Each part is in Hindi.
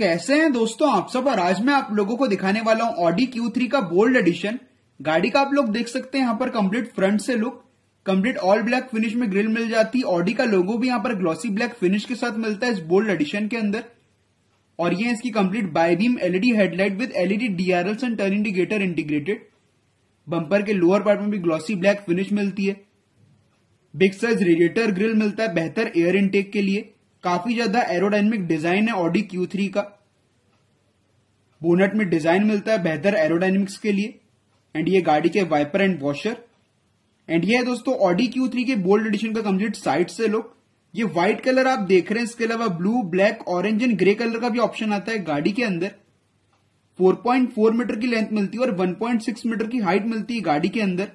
कैसे हैं दोस्तों आप सब और आज मैं आप लोगों को दिखाने वाला हूं ऑडी Q3 का बोल्ड एडिशन गाड़ी का आप लोग देख सकते हैं यहां पर कंप्लीट फ्रंट से look complete all black finish में ग्रिल मिल जाती है ऑडी का लोगो भी यहां पर ग्लॉसी ब्लैक फिनिश के साथ मिलता है इस बोल्ड एडिशन के अंदर और ये इसकी complete bi beam LED headlight with LED DRL and turn indicator integrated bumper के लोअर पार्ट में भी ग्लॉसी ब्लैक फिनिश मिलती है बिग साइज रेडिएटर ग्रिल मिलता है बेहतर एयर इनटेक के लिए काफी ज्यादा एरोडाइनमिक डिजाइन है ऑडी क्यू थ्री का बोनट में डिजाइन मिलता है बेहतर एरोडाइनमिक्स के लिए एंड ये गाड़ी के वाइपर एंड वॉशर एंड ये है दोस्तों ऑडी क्यू थ्री के बोल्ड एडिशन का कंप्लीट साइड से लुक ये व्हाइट कलर आप देख रहे हैं इसके अलावा blue black orange and grey colour का भी ऑप्शन आता है गाड़ी के अंदर 4.4 मीटर की लेंथ मिलती है और 1.6 मीटर की हाइट मिलती है गाड़ी के अंदर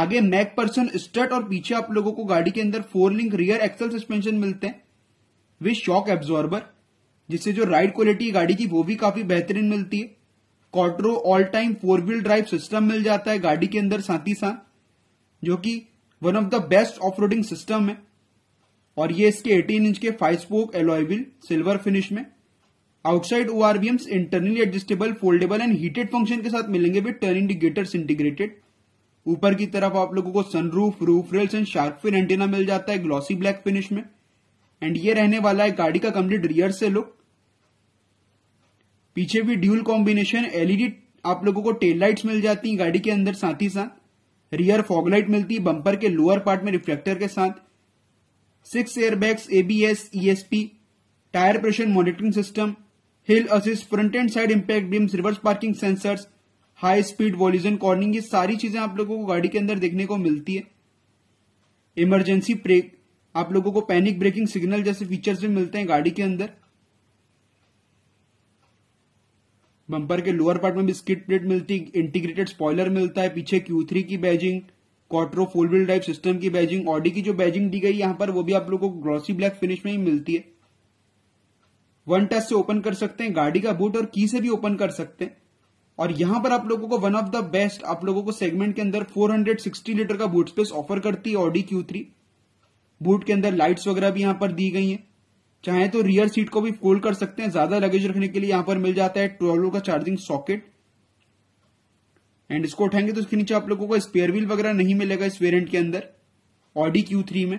आगे मैक पर्सन स्टर्ट और पीछे आप लोगों को गाड़ी के अंदर four link rear axle suspension मिलते हैं विद शॉक एब्जॉर्बर जिससे जो राइड क्वालिटी है गाड़ी की वो भी काफी बेहतरीन मिलती है quattro all time four wheel drive system मिल जाता है गाड़ी के अंदर साथ ही साथ जो कि one of the best of system है और ये इसके 18 इंच के five spoke alloy silver finish में आउटसाइड ओ internally adjustable foldable and heated function के साथ मिलेंगे विद टर्न इंडिकेटर्स इंटीग्रेटेड ऊपर की तरफ आप लोगों को sunroof roof rails and shark fin antenna मिल जाता है ग्लॉसी ब्लैक फिनिश में एंड ये रहने वाला है गाड़ी का कंप्लीट रियर से लुक पीछे भी ड्यूल कॉम्बिनेशन एलईडी आप लोगों को टेल लाइट्स मिल जाती हैं गाड़ी के अंदर साथ ही साथ रियर फॉगलाइट मिलती है बंपर के लोअर पार्ट में रिफ्लेक्टर के साथ six airbags ABS ESP tyre pressure monitoring system hill assist front and side impact beams reverse parking sensors high speed वॉल्यूजन कॉर्निंग ये सारी चीजें आप लोगों को गाड़ी के अंदर देखने को मिलती है इमरजेंसी ब्रेक आप लोगों को पैनिक ब्रेकिंग सिग्नल जैसे फीचर्स भी मिलते हैं गाड़ी के अंदर बम्पर के लोअर पार्ट में भी स्किट प्लेट मिलती इंटीग्रेटेड स्पॉयलर मिलता है पीछे थ्री की badging quattro four wheel drive system की बैजिंग ऑडी की जो बैजिंग दी गई यहां पर वो भी आप लोगों को ग्रॉसी ब्लैक फिनिश में ही मिलती है वन टच से ओपन कर सकते हैं गाड़ी का बूट और की से भी ओपन कर सकते हैं और यहां पर आप लोगों को वन ऑफ द बेस्ट आप लोगों को सेगमेंट के अंदर 460 लीटर का बूट स्पेस ऑफर करती है ऑडी क्यू थ्री बूट के अंदर लाइट्स वगैरह भी यहां पर दी गई हैं चाहे तो रियर सीट को भी फोल्ड कर सकते हैं ज्यादा लगेज रखने के लिए यहां पर मिल जाता है ट्रोलो का चार्जिंग सॉकेट एंड इसको उठाएंगे तो इसके नीचे आप लोगों को स्पेयर व्हील वगैरह नहीं मिलेगा इस वेरियंट के अंदर ऑडी क्यू थ्री में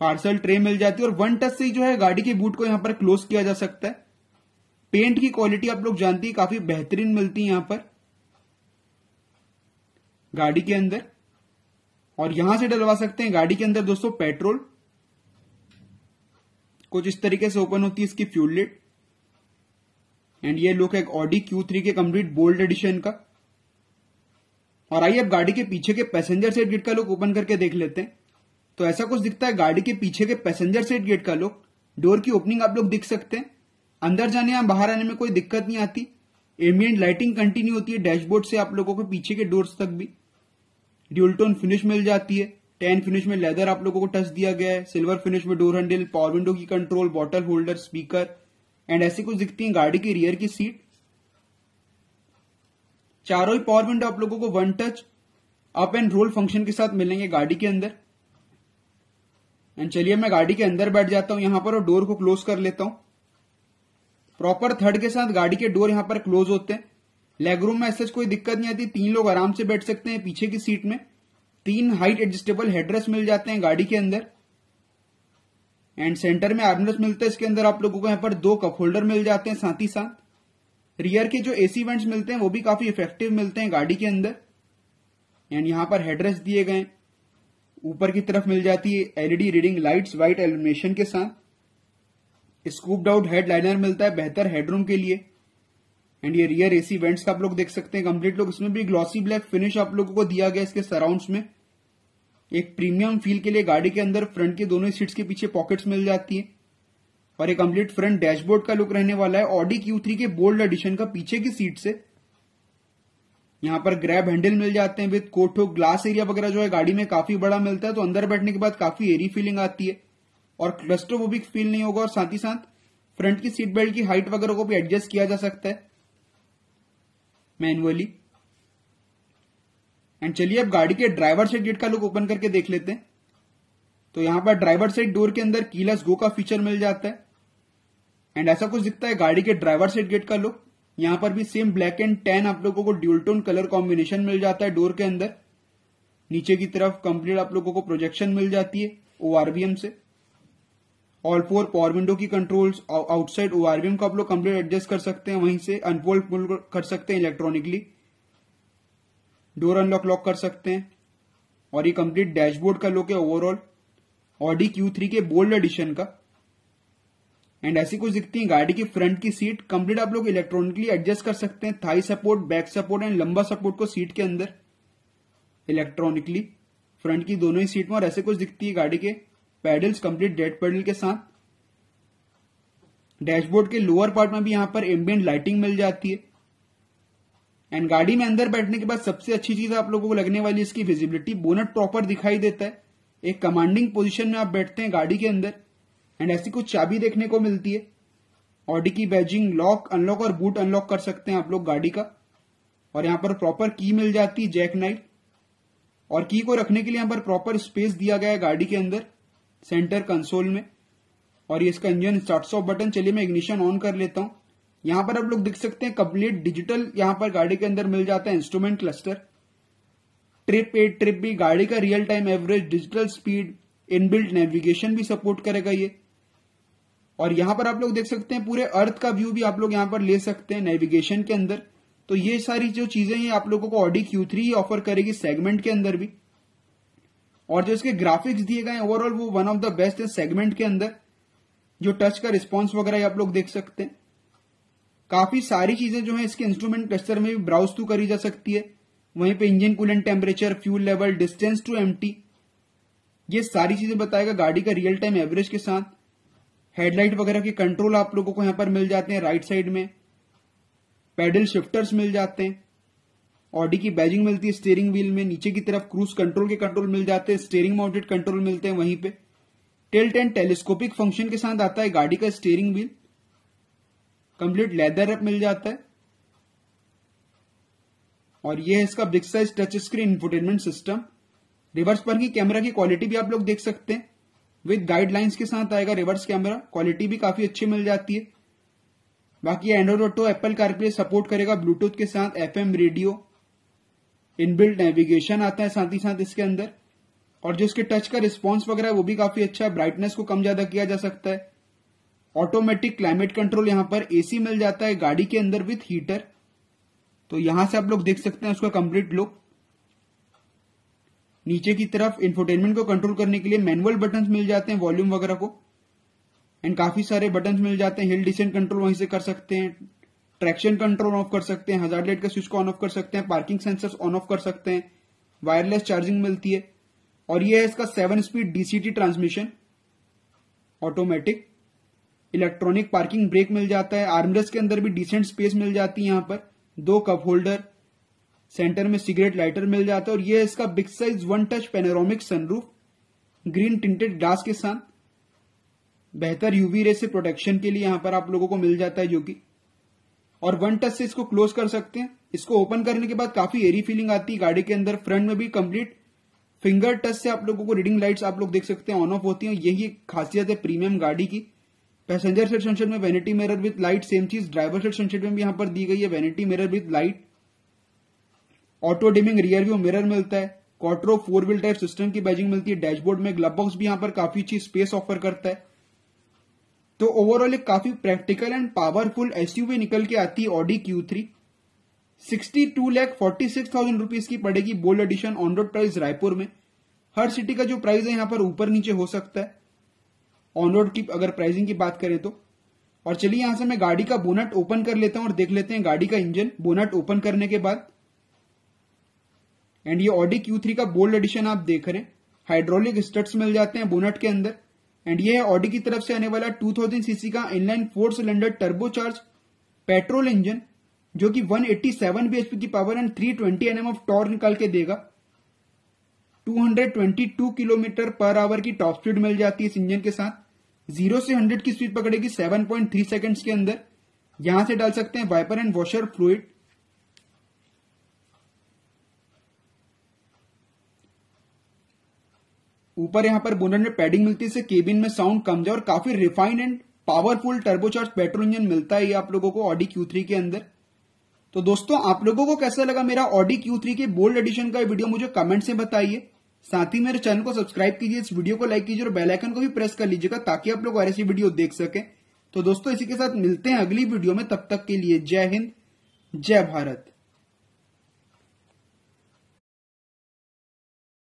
पार्सल ट्रे मिल जाती है और वन टच से जो है गाड़ी के बूट को यहां पर क्लोज किया जा सकता है पेंट की क्वालिटी आप लोग जानती है काफी बेहतरीन मिलती है यहां पर गाड़ी के अंदर और यहां से डलवा सकते हैं गाड़ी के अंदर दोस्तों पेट्रोल कुछ इस तरीके से ओपन होती है इसकी फ्यूल लिट एंड ये लुक है ऑडी क्यू थ्री के कंप्लीट बोल्ड एडिशन का और आइए अब गाड़ी के पीछे के पैसेंजर सेट गेट का लुक ओपन करके देख लेते हैं तो ऐसा कुछ दिखता है गाड़ी के पीछे के पैसेंजर सेट गेट का लुक डोर की ओपनिंग आप लोग दिख सकते हैं अंदर जाने या बाहर आने में कोई दिक्कत नहीं आती एम्बियंट लाइटिंग कंटिन्यू होती है डैशबोर्ड से आप लोगों के पीछे के डोर्स तक भी ड्यूल्टोन फिनिश मिल जाती है टेन फिनिश में लेदर आप लोगों को टच दिया गया है सिल्वर फिनिश में डोर हैंडल पावर विंडो की control bottle holder speaker and ऐसी कुछ दिखती है गाड़ी की रियर की सीट चारों ही पावर विंडो आप लोगों को one touch up and roll function के साथ मिलेंगे गाड़ी के अंदर एंड चलिए मैं गाड़ी के अंदर बैठ जाता हूं यहां पर और डोर को क्लोज कर लेता हूं प्रॉपर थर्ड के साथ गाड़ी के डोर यहां पर क्लोज होते हैं लेगरूम में ऐसा कोई दिक्कत नहीं आती तीन लोग आराम से बैठ सकते हैं पीछे की सीट में तीन हाइट एडजस्टेबल हेडरेस मिल जाते हैं गाड़ी के अंदर एंड सेंटर में आर्मरेस्ट मिलता है इसके अंदर आप लोगों को यहां पर दो कप होल्डर मिल जाते हैं साथ ही साथ रियर के जो एसी वेंट्स मिलते हैं वो भी काफी इफेक्टिव मिलते हैं गाड़ी के अंदर एंड यहां पर हेडरेस दिए गए ऊपर की तरफ मिल जाती है LED reading lights white elimination के साथ स्कूप्ड आउट हेड लाइनर मिलता है बेहतर हेडरूम के लिए एंड ये रियर एसी वेंट्स का आप लोग देख सकते हैं कंप्लीट लोग इसमें भी ग्लॉसी ब्लैक फिनिश आप लोगों को दिया गया इसके सराउंड में एक प्रीमियम फील के लिए गाड़ी के अंदर फ्रंट के दोनों सीट्स के पीछे पॉकेट्स मिल जाती है और ये कंप्लीट फ्रंट डैशबोर्ड का लुक रहने वाला है ऑडी क्यू के बोल्ड एडिशन का पीछे की सीट से यहाँ पर ग्रैब हैंडल मिल जाते हैं विद कोठो ग्लास एरिया वगैरह जो है गाड़ी में काफी बड़ा मिलता है तो अंदर बैठने के बाद काफी एरी फीलिंग आती है और भी फील नहीं होगा और साथ ही साथ फ्रंट की सीट बेल्ट की हाइट वगैरह को भी एडजस्ट किया जा सकता है मैनुअली एंड चलिए अब गाड़ी के ड्राइवर साइड गेट का लुक ओपन करके देख लेते हैं तो यहां पर ड्राइवर साइड डोर के अंदर कीलस गो का फीचर मिल जाता है एंड ऐसा कुछ दिखता है गाड़ी के ड्राइवर साइड गेट का लुक यहां पर भी सेम ब्लैक एंड टेन आप लोगों को ड्यूलटोन कलर कॉम्बिनेशन मिल जाता है डोर के अंदर नीचे की तरफ कंप्लीट आप लोगों को प्रोजेक्शन मिल जाती है ओ से ऑल फोर पावर विंडो की कंट्रोल्स आउटसाइड ओआरबीएम को आप लोग कंप्लीट एडजस्ट कर सकते हैं वहीं से अनफोल्ड कर सकते हैं इलेक्ट्रॉनिकली डोर अनलॉक लॉक कर सकते हैं और ये कंप्लीट डैशबोर्ड का लोक है ओवरऑल ऑडी क्यू थ्री के बोल्ड एडिशन का एंड ऐसी कुछ दिखती है गाड़ी की फ्रंट की सीट कंप्लीट आप लोग इलेक्ट्रॉनिकली एडजस्ट कर सकते हैं thigh support back support and lumbar support को सीट के अंदर इलेक्ट्रॉनिकली फ्रंट की दोनों ही सीट में और ऐसे कुछ दिखती है गाड़ी के पैडल्स कंप्लीट डेड पेडल के साथ डैशबोर्ड के लोअर पार्ट में भी यहां पर एम्बियंट लाइटिंग मिल जाती है एंड गाड़ी में अंदर बैठने के बाद सबसे अच्छी चीज आप लोगों को लगने वाली इसकी विजिबिलिटी बोनट प्रॉपर दिखाई देता है एक कमांडिंग पोजीशन में आप बैठते हैं गाड़ी के अंदर एंड ऐसी कुछ चाबी देखने को मिलती है ऑडी की बैजिंग लॉक अनलॉक और बूट अनलॉक कर सकते हैं आप लोग गाड़ी का और यहां पर प्रॉपर की मिल जाती है जैक नाइट और की को रखने के लिए यहां पर प्रॉपर स्पेस दिया गया है गाड़ी के अंदर सेंटर कंसोल में और ये इसका इंजन स्टार्ट ऑफ बटन चलिए मैं इग्निशन ऑन कर लेता हूं यहां पर आप लोग देख सकते हैं कंप्लीट डिजिटल यहां पर गाड़ी के अंदर मिल जाता है instrument cluster trip A trip भी गाड़ी का real time average digital speed inbuilt navigation भी सपोर्ट करेगा ये और यहां पर आप लोग देख सकते हैं पूरे अर्थ का व्यू भी आप लोग यहां पर ले सकते हैं नेविगेशन के अंदर तो ये सारी जो चीजें हैं आप लोगों को ऑडी क्यू थ्री ऑफर करेगी सेगमेंट के अंदर भी और जो इसके ग्राफिक्स दिए गए ओवरऑल वो वन ऑफ द बेस्ट है सेगमेंट के अंदर जो टच का रिस्पॉन्स वगैरह आप लोग देख सकते हैं काफी सारी चीजें जो है इसके इंस्ट्रूमेंट क्लस्टर में भी ब्राउज टू करी जा सकती है वहीं पे engine coolant temperature fuel level distance to एम ये सारी चीजें बताएगा गाड़ी का रियल टाइम एवरेज के साथ हेडलाइट वगैरह के कंट्रोल आप लोगों को यहां पर मिल जाते हैं राइट साइड में पैडल शिफ्टर्स मिल जाते हैं ऑडी की बैजिंग मिलती है स्टेयरिंग व्हील में नीचे की तरफ क्रूज कंट्रोल के कंट्रोल मिल जाते हैं स्टेयरिंग माउंटेड कंट्रोल मिलते हैं वहीं पे टेल टेन टेलीस्कोपिक फंक्शन के साथ आता है गाड़ी का स्टेयरिंग व्हील कंप्लीट लेदर मिल जाता है और ये है इसका big size touch screen infotainment system reverse parking camera की क्वालिटी भी आप लोग देख सकते हैं विद गाइडलाइंस के साथ आएगा रिवर्स कैमरा क्वालिटी भी काफी अच्छी मिल जाती है बाकी Android auto Apple CarPlay support करेगा ब्लूटूथ के साथ एफएम रेडियो इनबिल्ट नेविगेशन आता है साथ ही साथ इसके अंदर और जो इसके टच का रिस्पॉन्स वगैरह वो भी काफी अच्छा है ब्राइटनेस को कम ज्यादा किया जा सकता है ऑटोमेटिक क्लाइमेट कंट्रोल यहां पर एसी मिल जाता है गाड़ी के अंदर विथ हीटर तो यहां से आप लोग देख सकते हैं उसका कंप्लीट लुक नीचे की तरफ इंफोटेनमेंट को कंट्रोल करने के लिए मैनुअल बटन मिल जाते हैं वॉल्यूम वगैरह को एंड काफी सारे बटन मिल जाते हैं हिल डिसेंट कंट्रोल वहीं से कर सकते हैं ट्रैक्शन कंट्रोल ऑफ कर सकते हैं हजार लाइट का स्विच को ऑन ऑफ कर सकते हैं पार्किंग सेंसर्स ऑन ऑफ कर सकते हैं वायरलेस चार्जिंग मिलती है और यह है इसका seven speed DCT transmission automatic electronic parking brake मिल जाता है आर्मरेस के अंदर भी डिसेंट स्पेस मिल जाती है यहां पर दो कप होल्डर सेंटर में सिगरेट लाइटर मिल जाता है और यह इसका big size one touch panoramic sunroof green tinted glass के साथ बेहतर यूवी रे से प्रोटेक्शन के लिए यहां पर आप लोगों को मिल जाता है जो कि और वन टच से इसको क्लोज कर सकते हैं इसको ओपन करने के बाद काफी एरी फीलिंग आती है गाड़ी के अंदर फ्रंट में भी कंप्लीट फिंगर टच से आप लोगों को रीडिंग लाइट्स आप लोग देख सकते हैं ऑन ऑफ होती हैं यही खासियत है प्रीमियम गाड़ी की पैसेंजर सेट सनशेड में vanity mirror with light same चीज ड्राइवर सेट सनशेड में भी यहां पर दी गई है vanity mirror with light auto dimming rear view mirror मिलता है quattro four wheel type system की बैजिंग मिलती है डैशबोर्ड में ग्लब बॉक्स भी यहां पर काफी अच्छी स्पेस ऑफर करता है तो ओवरऑल एक काफी प्रैक्टिकल एंड पावरफुल एसयूवी निकल के आती है Audi Q three sixty two lakh forty six thousand rupees की पड़ेगी bold edition on road price Raipur में हर सिटी का जो प्राइस है यहां पर ऊपर नीचे हो सकता है ऑन रोड की अगर प्राइसिंग की बात करें तो और चलिए यहां से मैं गाड़ी का बोनट ओपन कर लेता हूं और देख लेते हैं गाड़ी का इंजन बोनट ओपन करने के बाद एंड ये ऑडी क्यू थ्री का बोल्ड एडिशन आप देख रहे हैं हाइड्रोलिक स्टट्स मिल जाते हैं बोनट के अंदर एंड ये है ऑडी की तरफ से आने वाला 2000 सीसी का inline four cylinder turbocharge petrol engine जो कि 187 बीएचपी की power and 320 twenty NM of torque निकाल के देगा 222 किलोमीटर पर आवर की टॉप स्पीड मिल जाती है इस इंजन के साथ जीरो से हंड्रेड की स्पीड पकड़ेगी 7.3 पॉइंट के अंदर यहां से डाल सकते हैं वाइपर एंड वॉशर फ्लूड ऊपर यहाँ पर बोनर में पैडिंग मिलती है केबिन में साउंड कम जाए और काफी refined and powerful turbocharge petrol engine मिलता है ये आप लोगों को ऑडी क्यू के अंदर तो दोस्तों आप लोगों को कैसा लगा मेरा ऑडी क्यू के बोल्ड एडिशन का वीडियो मुझे कमेंट से बताइए साथ ही मेरे चैनल को सब्सक्राइब कीजिए इस वीडियो को लाइक कीजिए और बेल आइकन को भी प्रेस कर लीजिएगा ताकि आप लोग और ऐसी वीडियो देख सकें तो दोस्तों इसी के साथ मिलते हैं अगली वीडियो में तब तक के लिए जय हिंद जय भारत